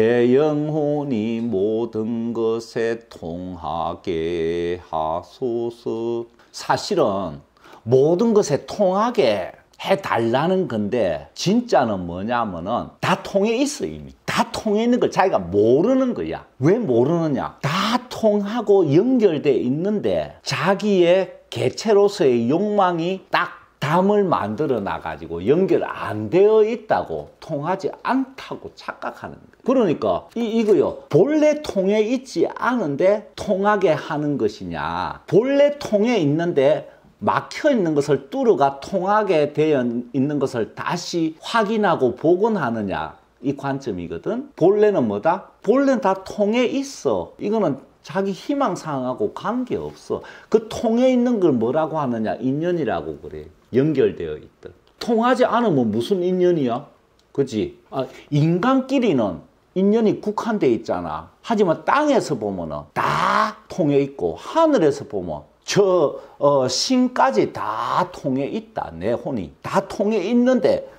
제 영혼이 모든 것에 통하게 하소서. 사실은 모든 것에 통하게 해달라는 건데 진짜는 뭐냐면은 다 통해 있어 이미 다 통해 있는 걸 자기가 모르는 거야 왜 모르느냐 다 통하고 연결돼 있는데 자기의 개체로서의 욕망이 딱 잠을 만들어 놔가지고 연결 안 되어 있다고 통하지 않다고 착각하는 거예요. 그러니까 이, 이거요. 본래 통해 있지 않은데 통하게 하는 것이냐 본래 통해 있는데 막혀 있는 것을 뚫어가 통하게 되어 있는 것을 다시 확인하고 복원하느냐 이 관점이거든 본래는 뭐다? 본래는 다 통해 있어 이거는 자기 희망사항하고 관계없어 그 통해 있는 걸 뭐라고 하느냐 인연이라고 그래 연결되어 있던 통하지 않으면 무슨 인연이야? 그지? 아, 인간끼리는 인연이 국한돼 있잖아. 하지만 땅에서 보면은 다 통해 있고 하늘에서 보면 저 어, 신까지 다 통해 있다. 내 혼이 다 통해 있는데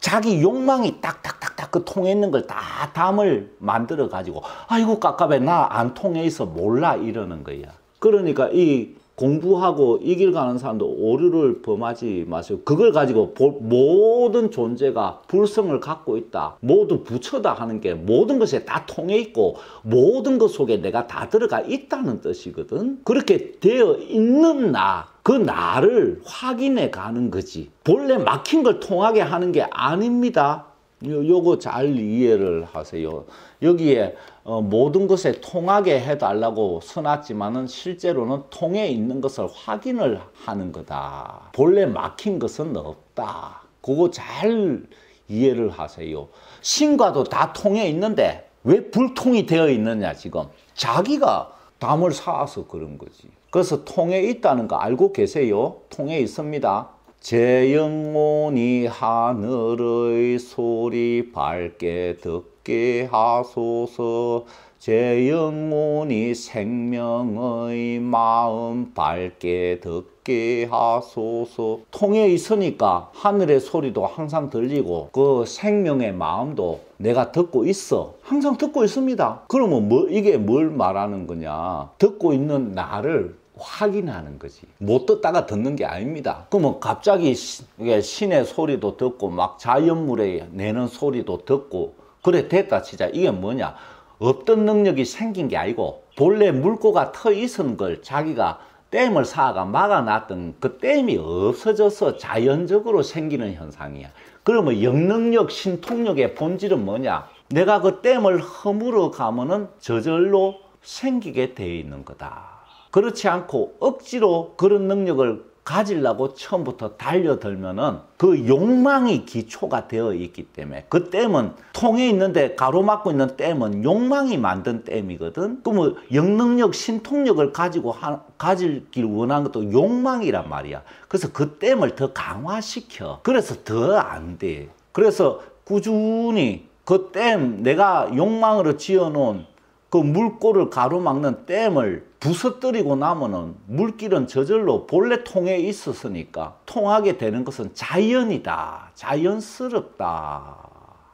자기 욕망이 딱딱딱딱 그 통해 있는 걸 다 담을 만들어 가지고 아이고 깝깝해 나안 통해 있어 몰라 이러는 거야. 그러니까 이 공부하고 이 길 가는 사람도 오류를 범하지 마세요 그걸 가지고 모든 존재가 불성을 갖고 있다. 모두 부처다 하는 게 모든 것에 다 통해 있고 모든 것 속에 내가 다 들어가 있다는 뜻이거든. 그렇게 되어 있는 나. 그 나를 확인해 가는 거지. 본래 막힌 걸 통하게 하는 게 아닙니다. 요, 요거 잘 이해를 하세요. 여기에 어, 모든 것에 통하게 해달라고 써놨지만은 실제로는 통에 있는 것을 확인을 하는 거다. 본래 막힌 것은 없다. 그거 잘 이해를 하세요. 신과도 다 통해 있는데 왜 불통이 되어 있느냐 지금. 자기가 담을 쌓아서 그런 거지. 그래서 통에 있다는 거 알고 계세요? 통에 있습니다. 제 영혼이 하늘의 소리 밝게 듣고 없게 하소서 제 영혼이 생명의 마음 밝게 듣게 하소서 통에 있으니까 하늘의 소리도 항상 들리고 그 생명의 마음도 내가 듣고 있어 항상 듣고 있습니다 그러면 뭐 이게 뭘 말하는 거냐 듣고 있는 나를 확인하는 거지 못 듣다가 듣는 게 아닙니다 그러면 갑자기 신의 소리도 듣고 막 자연물에 내는 소리도 듣고 그래 됐다 치자 이게 뭐냐 없던 능력이 생긴 게 아니고 본래 물고가 터 있은 걸 자기가 댐을 사아가 막아놨던 그 댐이 없어져서 자연적으로 생기는 현상이야 그러면 영능력 신통력의 본질은 뭐냐 내가 그 댐을 허물어 가면은 저절로 생기게 되어 있는 거다 그렇지 않고 억지로 그런 능력을 가지려고 처음부터 달려들면은 그 욕망이 기초가 되어 있기 때문에 그 댐은 통에 있는데 가로막고 있는 댐은 욕망이 만든 댐이거든. 그러면 뭐 영능력, 신통력을 가지고 하, 가질길 원하는 것도 욕망이란 말이야. 그래서 그 댐을 더 강화시켜. 그래서 더 안 돼. 그래서 꾸준히 그 댐 내가 욕망으로 지어놓은 그 물꼬를 가로막는 댐을 부서뜨리고 나면은 물길은 저절로 본래 통에 있었으니까 통하게 되는 것은 자연이다. 자연스럽다.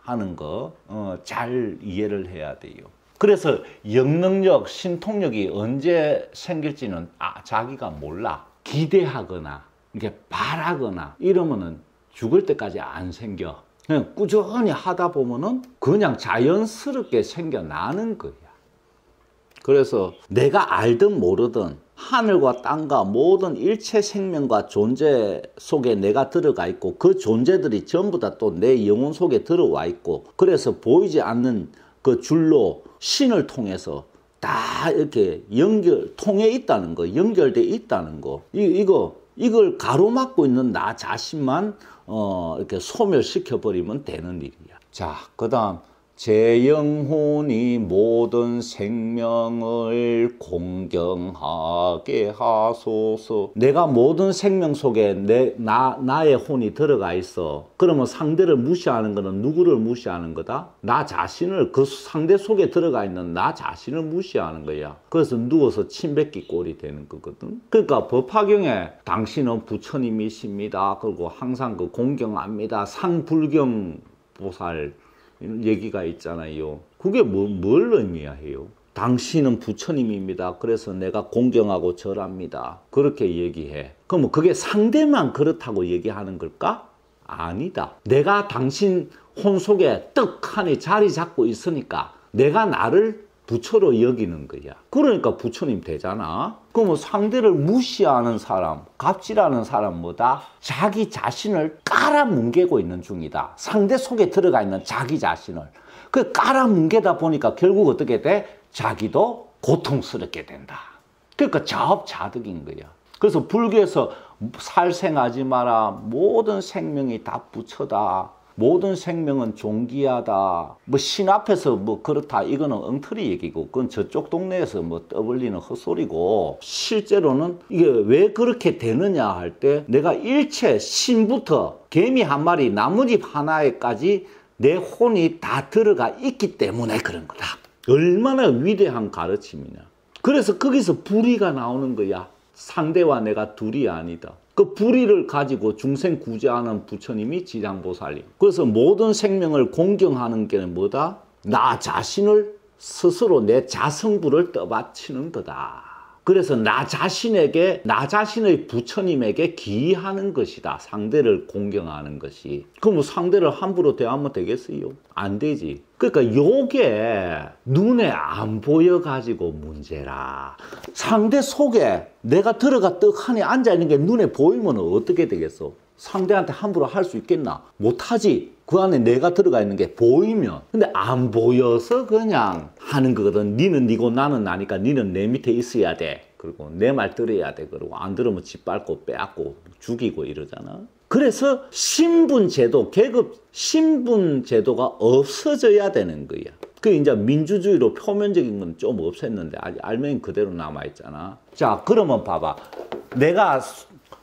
하는 거, 어, 잘 이해를 해야 돼요. 그래서 영능력, 신통력이 언제 생길지는 아, 자기가 몰라. 기대하거나, 이게 바라거나, 이러면은 죽을 때까지 안 생겨. 그냥 꾸준히 하다 보면은 그냥 자연스럽게 생겨나는 거야. 그래서 내가 알든 모르든 하늘과 땅과 모든 일체 생명과 존재 속에 내가 들어가 있고 그 존재들이 전부 다 또 내 영혼 속에 들어와 있고 그래서 보이지 않는 그 줄로 신을 통해서 다 이렇게 연결 통해 있다는 거 연결돼 있다는 거 이, 이거 이걸 가로막고 있는 나 자신만 어 이렇게 소멸시켜 버리면 되는 일이야 자 그다음 제 영혼이 모든 생명을 공경하게 하소서. 내가 모든 생명 속에 내, 나, 나의 혼이 들어가 있어. 그러면 상대를 무시하는 것은 누구를 무시하는 거다? 나 자신을 그 상대 속에 들어가 있는 나 자신을 무시하는 거야. 그래서 누워서 침뱉기 꼴이 되는 거거든. 그러니까 법화경에 당신은 부처님이십니다. 그리고 항상 그 공경합니다. 상불경 보살 얘기가 있잖아요. 그게 뭐, 뭘 의미해요? 당신은 부처님입니다. 그래서 내가 공경하고 절합니다. 그렇게 얘기해. 그럼 그게 상대만 그렇다고 얘기하는 걸까? 아니다. 내가 당신 혼속에 떡하니 자리 잡고 있으니까 내가 나를 부처로 여기는 거야. 그러니까 부처님 되잖아. 그러면 상대를 무시하는 사람, 갑질하는 사람보다 자기 자신을 깔아뭉개고 있는 중이다. 상대 속에 들어가 있는 자기 자신을. 그 깔아뭉개다 보니까 결국 어떻게 돼? 자기도 고통스럽게 된다. 그러니까 자업자득인 거야. 그래서 불교에서 살생하지 마라. 모든 생명이 다 부처다. 모든 생명은 존귀하다. 뭐 신 앞에서 뭐 그렇다. 이거는 엉터리 얘기고 그건 저쪽 동네에서 뭐 떠벌리는 헛소리고 실제로는 이게 왜 그렇게 되느냐 할 때 내가 일체 신부터 개미 한 마리 나뭇잎 하나에까지 내 혼이 다 들어가 있기 때문에 그런 거다. 얼마나 위대한 가르침이냐. 그래서 거기서 불의가 나오는 거야. 상대와 내가 둘이 아니다. 그 불의를 가지고 중생 구제하는 부처님이 지장보살님. 그래서 모든 생명을 공경하는 게 뭐다? 나 자신을 스스로 내 자성부를 떠받치는 거다. 그래서 나 자신에게 나 자신의 부처님에게 기이하는 것이다. 상대를 공경하는 것이. 그럼 뭐 상대를 함부로 대하면 되겠어요? 안 되지. 그러니까 요게 눈에 안 보여가지고 문제라. 상대 속에 내가 들어가 떡하니 앉아있는 게 눈에 보이면 어떻게 되겠어? 상대한테 함부로 할 수 있겠나? 못하지. 그 안에 내가 들어가 있는 게 보이면 근데 안 보여서 그냥 하는 거거든 니는 니고 나는 나니까 니는 내 밑에 있어야 돼 그리고 내 말 들어야 돼 그러고 안 들으면 짓밟고 빼앗고 죽이고 이러잖아 그래서 신분 제도 계급 신분 제도가 없어져야 되는 거야 그 이제 민주주의로 표면적인 건 좀 없앴는데 아직 알맹이 그대로 남아있잖아 자 그러면 봐봐 내가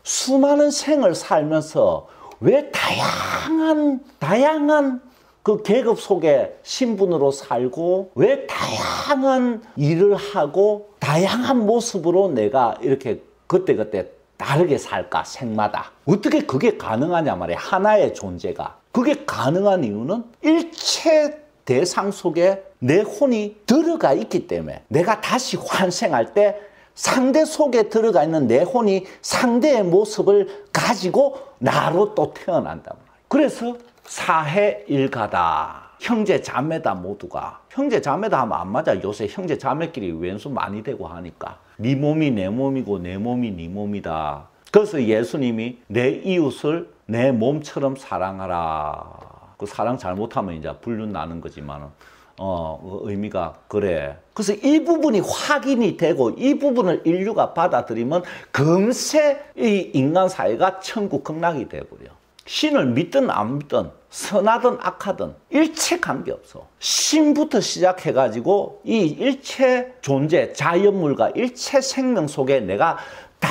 수많은 생을 살면서 왜 다양한 다양한 그 계급 속에 신분으로 살고 왜 다양한 일을 하고 다양한 모습으로 내가 이렇게 그때그때 그때 다르게 살까 생마다 어떻게 그게 가능하냐 말이야 하나의 존재가 그게 가능한 이유는 일체 대상 속에 내 혼이 들어가 있기 때문에 내가 다시 환생할 때 상대 속에 들어가 있는 내 혼이 상대의 모습을 가지고 나로 또 태어난단 말이에요. 그래서 사해일가다. 형제 자매다 모두가. 형제 자매다 하면 안 맞아. 요새 형제 자매끼리 왼수 많이 되고 하니까. 네 몸이 내 몸이고 내 몸이 네 몸이다. 그래서 예수님이 내 이웃을 내 몸처럼 사랑하라. 그 사랑 잘못하면 이제 불륜 나는 거지만은 어, 뭐 의미가 그래. 그래서 이 부분이 확인이 되고 이 부분을 인류가 받아들이면 금세 이 인간 사회가 천국 극락이 되고요. 신을 믿든 안 믿든 선하든 악하든 일체 관계없어. 신부터 시작해가지고 이 일체 존재, 자연물과 일체 생명 속에 내가 다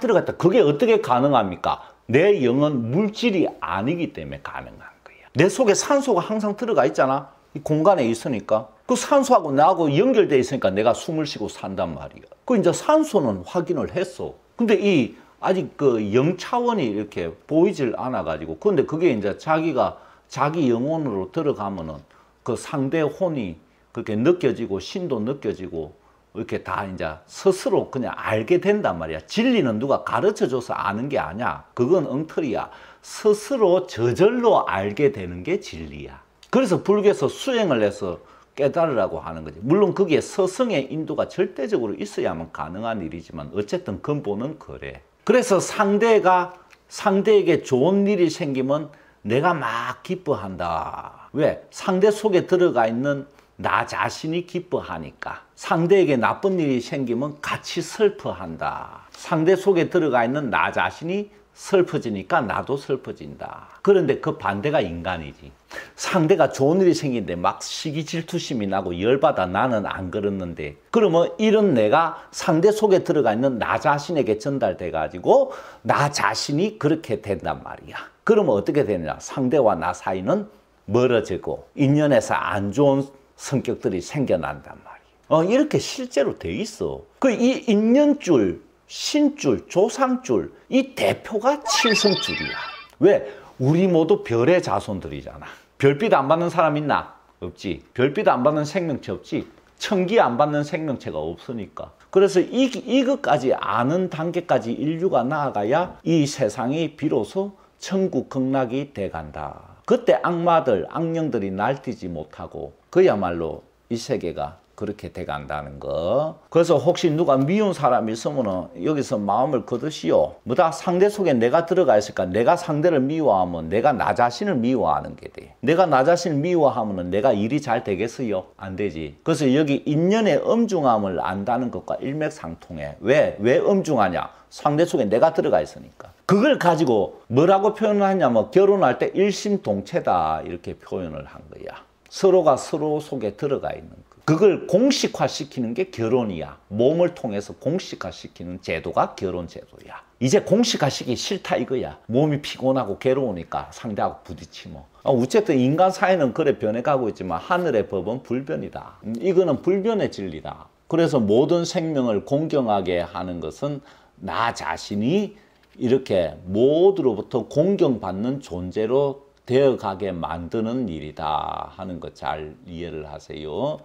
들어갔다. 그게 어떻게 가능합니까? 내 영은 물질이 아니기 때문에 가능한 거예요. 내 속에 산소가 항상 들어가 있잖아. 공간에 있으니까 그 산소하고 나하고 연결돼 있으니까 내가 숨을 쉬고 산단 말이야. 그 이제 산소는 확인을 했어. 근데 이 아직 그 영차원이 이렇게 보이질 않아 가지고 근데 그게 이제 자기가 자기 영혼으로 들어가면은 그 상대 혼이 그렇게 느껴지고 신도 느껴지고 이렇게 다 이제 스스로 그냥 알게 된단 말이야. 진리는 누가 가르쳐줘서 아는 게 아니야. 그건 엉터리야. 스스로 저절로 알게 되는 게 진리야. 그래서 불교에서 수행을 해서 깨달으라고 하는 거지. 물론 거기에 서성의 인도가 절대적으로 있어야만 가능한 일이지만 어쨌든 근본은 그래. 그래서 상대가 상대에게 좋은 일이 생기면 내가 막 기뻐한다. 왜? 상대 속에 들어가 있는 나 자신이 기뻐하니까. 상대에게 나쁜 일이 생기면 같이 슬퍼한다. 상대 속에 들어가 있는 나 자신이 슬퍼지니까 나도 슬퍼진다. 그런데 그 반대가 인간이지. 상대가 좋은 일이 생긴데 막 시기 질투심이 나고 열받아 나는 안 그랬는데 그러면 이런 내가 상대 속에 들어가 있는 나 자신에게 전달돼 가지고 나 자신이 그렇게 된단 말이야. 그러면 어떻게 되느냐. 상대와 나 사이는 멀어지고 인연에서 안 좋은 성격들이 생겨난단 말이야. 어, 이렇게 실제로 돼 있어. 그 이 인연줄 신줄, 조상줄, 이 대표가 칠성줄이야. 왜? 우리 모두 별의 자손들이잖아. 별빛 안 받는 사람 있나? 없지. 별빛 안 받는 생명체 없지. 천기 안 받는 생명체가 없으니까. 그래서 이, 이것까지 아는 단계까지 인류가 나아가야 이 세상이 비로소 천국 극락이 돼간다. 그때 악마들, 악령들이 날뛰지 못하고 그야말로 이 세계가 그렇게 돼 간다는 거. 그래서 혹시 누가 미운 사람이 있으면 여기서 마음을 거두시오. 뭐다 상대 속에 내가 들어가 있을까? 내가 상대를 미워하면 내가 나 자신을 미워하는 게 돼. 내가 나 자신을 미워하면 내가 일이 잘 되겠어요? 안 되지. 그래서 여기 인연의 엄중함을 안다는 것과 일맥상통해. 왜? 왜 엄중하냐? 상대 속에 내가 들어가 있으니까. 그걸 가지고 뭐라고 표현하냐면 을 결혼할 때 일심동체다 이렇게 표현을 한 거야. 서로가 서로 속에 들어가 있는 거야. 그걸 공식화시키는 게 결혼이야. 몸을 통해서 공식화시키는 제도가 결혼 제도야. 이제 공식화시키기 싫다 이거야. 몸이 피곤하고 괴로우니까 상대하고 부딪히면. 아, 어쨌든 인간 사회는 그래 변해가고 있지만 하늘의 법은 불변이다. 이거는 불변의 진리다. 그래서 모든 생명을 공경하게 하는 것은 나 자신이 이렇게 모두로부터 공경받는 존재로 되어가게 만드는 일이다 하는 것 잘 이해를 하세요.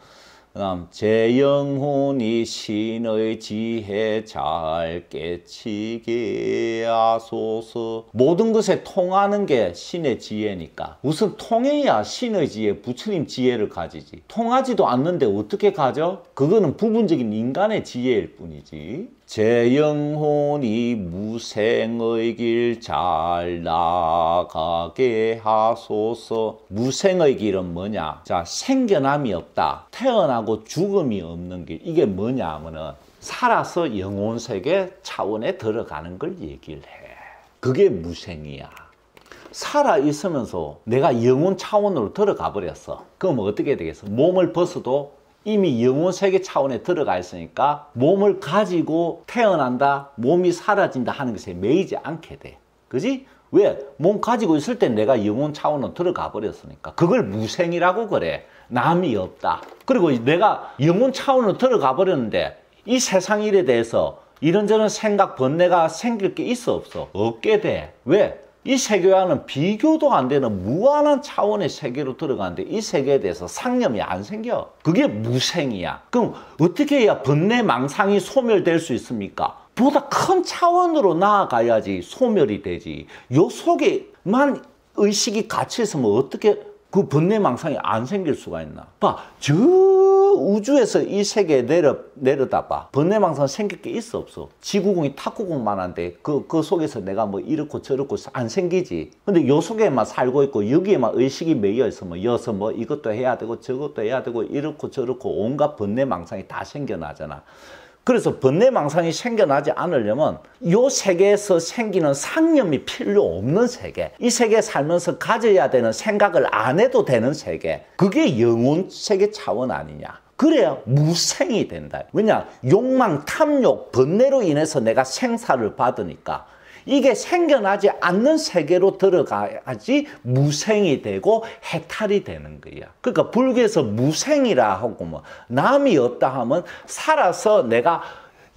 그다음 제 영혼이 신의 지혜 잘 깨치게 하소서 모든 것에 통하는 게 신의 지혜니까 우선 통해야 신의 지혜 부처님 지혜를 가지지 통하지도 않는데 어떻게 가져? 그거는 부분적인 인간의 지혜일 뿐이지 제 영혼이 무생의 길 잘 나가게 하소서 무생의 길은 뭐냐 자 생겨남이 없다 태어나고 죽음이 없는 길 이게 뭐냐 하면은 살아서 영혼 세계 차원에 들어가는 걸 얘기를 해 그게 무생이야 살아 있으면서 내가 영혼 차원으로 들어가 버렸어 그럼 어떻게 되겠어 몸을 벗어도 이미 영혼 세계 차원에 들어가 있으니까 몸을 가지고 태어난다, 몸이 사라진다 하는 것에 매이지 않게 돼. 그지? 왜? 몸 가지고 있을 때 내가 영혼 차원으로 들어가 버렸으니까. 그걸 무생이라고 그래. 남이 없다. 그리고 내가 영혼 차원으로 들어가 버렸는데 이 세상 일에 대해서 이런저런 생각, 번뇌가 생길 게 있어 없어? 없게 돼. 왜? 이 세계와는 비교도 안 되는 무한한 차원의 세계로 들어가는데 이 세계에 대해서 상념이 안 생겨. 그게 무생이야. 그럼 어떻게 해야 번뇌 망상이 소멸될 수 있습니까? 보다 큰 차원으로 나아가야지 소멸이 되지. 요 속에만 의식이 갇혀 있으면 어떻게 그 번뇌 망상이 안 생길 수가 있나? 봐, 저 우주에서 이 세계에 내려, 내려다봐. 번뇌망상 생길 게 있어 없어. 지구공이 탁구공만한데 그, 그 속에서 내가 뭐 이렇고 저렇고 안 생기지. 근데 요 속에만 살고 있고 여기에만 의식이 매여 있어. 뭐 여서 뭐 이것도 해야 되고 저것도 해야 되고 이렇고 저렇고 온갖 번뇌망상이 다 생겨나잖아. 그래서 번뇌망상이 생겨나지 않으려면 요 세계에서 생기는 상념이 필요 없는 세계, 이 세계 에 살면서 가져야 되는 생각을 안 해도 되는 세계, 그게 영혼 세계 차원 아니냐. 그래야 무생이 된다. 왜냐? 욕망, 탐욕, 번뇌로 인해서 내가 생사를 받으니까 이게 생겨나지 않는 세계로 들어가야지 무생이 되고 해탈이 되는 거야. 그러니까 불교에서 무생이라 하고 뭐 남이 없다 하면 살아서 내가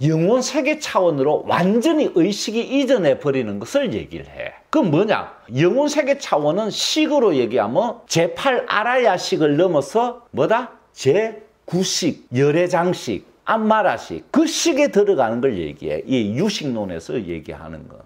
영혼 세계 차원으로 완전히 의식이 이전해 버리는 것을 얘기를 해. 그건 뭐냐? 영혼 세계 차원은 식으로 얘기하면 제8 아라야식을 넘어서 뭐다? 제9식, 열애장식, 안마라식, 그 식에 들어가는 걸 얘기해. 이 유식론에서 얘기하는 거.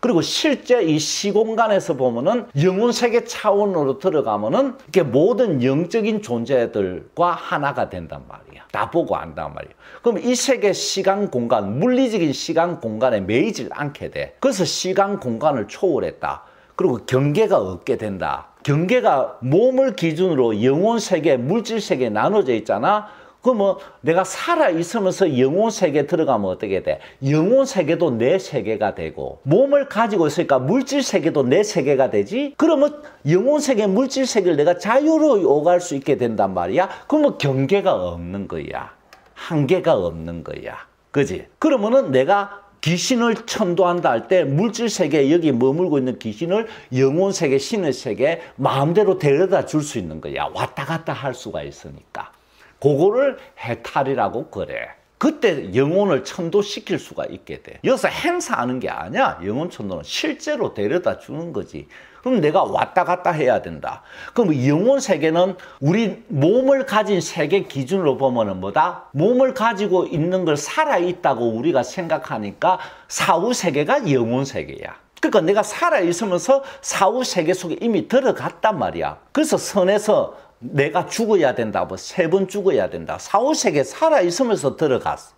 그리고 실제 이 시공간에서 보면은 영혼 세계 차원으로 들어가면은 이게 모든 영적인 존재들과 하나가 된단 말이야. 다 보고 안단 말이야. 그럼 이 세계 시간 공간, 물리적인 시간 공간에 매이질 않게 돼. 그래서 시간 공간을 초월했다. 그리고 경계가 없게 된다. 경계가 몸을 기준으로 영혼 세계, 물질 세계 에 나눠져 있잖아. 그러면 뭐 내가 살아 있으면서 영혼 세계 에 들어가면 어떻게 돼? 영혼 세계도 내 세계가 되고 몸을 가지고 있으니까 물질 세계도 내 세계가 되지. 그러면 영혼 세계, 물질 세계를 내가 자유로이 오갈 수 있게 된단 말이야. 그러면 뭐 경계가 없는 거야. 한계가 없는 거야. 그지? 그러면은 내가 귀신을 천도한다 할 때 물질 세계 여기 머물고 있는 귀신을 영혼 세계, 신의 세계 마음대로 데려다 줄 수 있는 거야. 왔다 갔다 할 수가 있으니까. 그거를 해탈이라고 그래. 그때 영혼을 천도시킬 수가 있게 돼. 여기서 행사하는 게 아니야. 영혼 천도는 실제로 데려다 주는 거지. 그럼 내가 왔다 갔다 해야 된다. 그럼 영혼 세계는 우리 몸을 가진 세계 기준으로 보면은 뭐다? 몸을 가지고 있는 걸 살아있다고 우리가 생각하니까 사후 세계가 영혼 세계야. 그러니까 내가 살아있으면서 사후 세계 속에 이미 들어갔단 말이야. 그래서 선에서 내가 죽어야 된다고 세번 죽어야 된다. 사후세계 살아있으면서 들어갔어.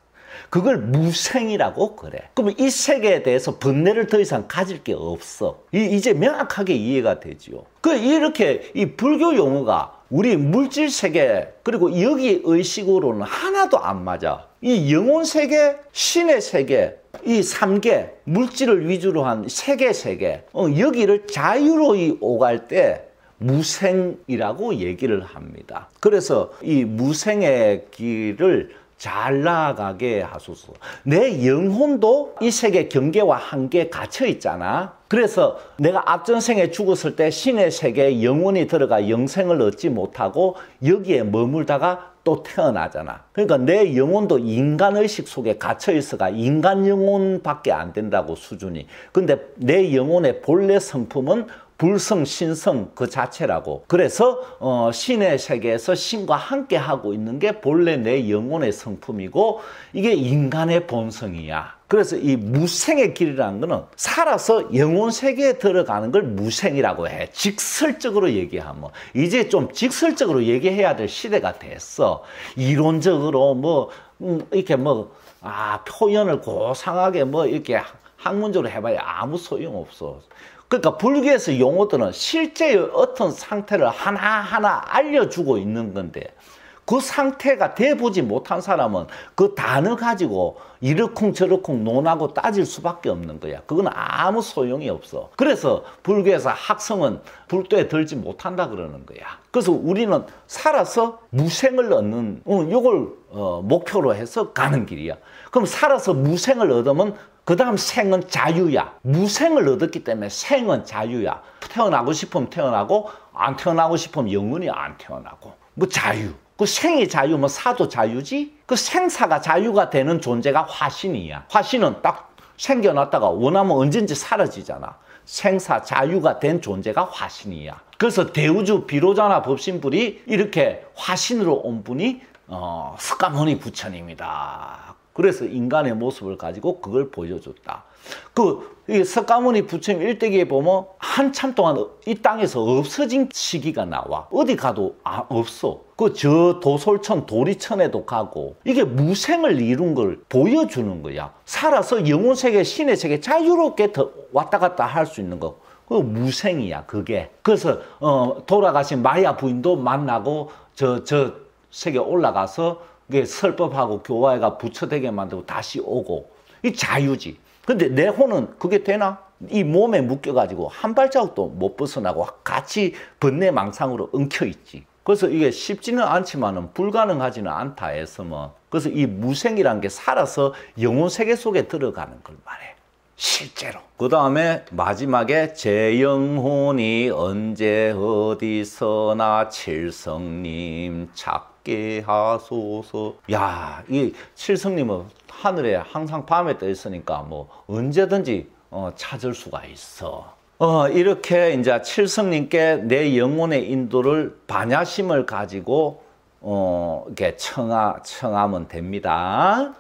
그걸 무생이라고 그래. 그러면 이 세계에 대해서 번뇌를 더 이상 가질 게 없어. 이, 이, 제 명확하게 이해가 되지요. 그 이렇게 이 불교 용어가 우리 물질 세계 그리고 여기 의식으로는 하나도 안 맞아. 이 영혼 세계, 신의 세계, 이 삼계 물질을 위주로 한 세계 세계 어, 여기를 자유로이 오갈 때 무생이라고 얘기를 합니다. 그래서 이 무생의 길을 잘 나아가게 하소서. 내 영혼도 이 세계 경계와 한계에 갇혀 있잖아. 그래서 내가 앞전생에 죽었을 때 신의 세계에 영혼이 들어가 영생을 얻지 못하고 여기에 머물다가 또 태어나잖아. 그러니까 내 영혼도 인간의식 속에 갇혀 있어가 인간 영혼밖에 안 된다고 수준이. 근데 내 영혼의 본래 성품은 불성 신성 그 자체라고 그래서 어, 신의 세계에서 신과 함께 하고 있는 게 본래 내 영혼의 성품이고 이게 인간의 본성이야 그래서 이 무생의 길이라는 거는 살아서 영혼 세계에 들어가는 걸 무생이라고 해. 직설적으로 얘기하면 이제 좀 직설적으로 얘기해야 될 시대가 됐어. 이론적으로 뭐 음, 이렇게 뭐 아, 표현을 고상하게 뭐 이렇게 학문적으로 해봐야 아무 소용없어. 그러니까 불교에서 용어들은 실제의 어떤 상태를 하나하나 알려주고 있는 건데 그 상태가 돼보지 못한 사람은 그 단어 가지고 이르쿵 저르쿵 논하고 따질 수밖에 없는 거야. 그건 아무 소용이 없어. 그래서 불교에서 학성은 불도에 들지 못한다 그러는 거야. 그래서 우리는 살아서 무생을 얻는 이걸 어, 어, 목표로 해서 가는 길이야. 그럼 살아서 무생을 얻으면 그 다음 생은 자유야. 무생을 얻었기 때문에 생은 자유야. 태어나고 싶으면 태어나고 안 태어나고 싶으면 영원히 안 태어나고 뭐 자유. 그 생이 자유면 뭐 사도 자유지? 그 생사가 자유가 되는 존재가 화신이야. 화신은 딱 생겨났다가 원하면 언제든지 사라지잖아. 생사 자유가 된 존재가 화신이야. 그래서 대우주 비로자나 법신불이 이렇게 화신으로 온 분이 어, 석가모니 부처님이다. 그래서 인간의 모습을 가지고 그걸 보여줬다. 그 석가모니 부처님 일대기에 보면 한참 동안 이 땅에서 없어진 시기가 나와. 어디 가도 아, 없어. 그 저 도솔천 도리천에도 가고 이게 무생을 이룬 걸 보여주는 거야. 살아서 영혼 세계, 신의 세계 자유롭게 왔다 갔다 할 수 있는 거. 그 무생이야 그게. 그래서 어, 돌아가신 마야 부인도 만나고 저저 저 세계 올라가서 이게 설법하고 교화가 부처되게 만들고 다시 오고 이 자유지. 근데 내 혼은 그게 되나? 이 몸에 묶여가지고 한 발자국도 못 벗어나고 같이 번뇌망상으로 엉켜있지. 그래서 이게 쉽지는 않지만은 불가능하지는 않다 해서뭐 그래서 이 무생이란 게 살아서 영혼 세계 속에 들어가는 걸 말해. 실제로. 그 다음에 마지막에 제 영혼이 언제 어디서나 칠성님 착 찾게 하소서. 야, 이 칠성님은 하늘에 항상 밤에 떠 있으니까 뭐 언제든지 어, 찾을 수가 있어. 어, 이렇게 이제 칠성님께 내 영혼의 인도를 반야심을 가지고 어, 이렇게 청하, 청하면 됩니다.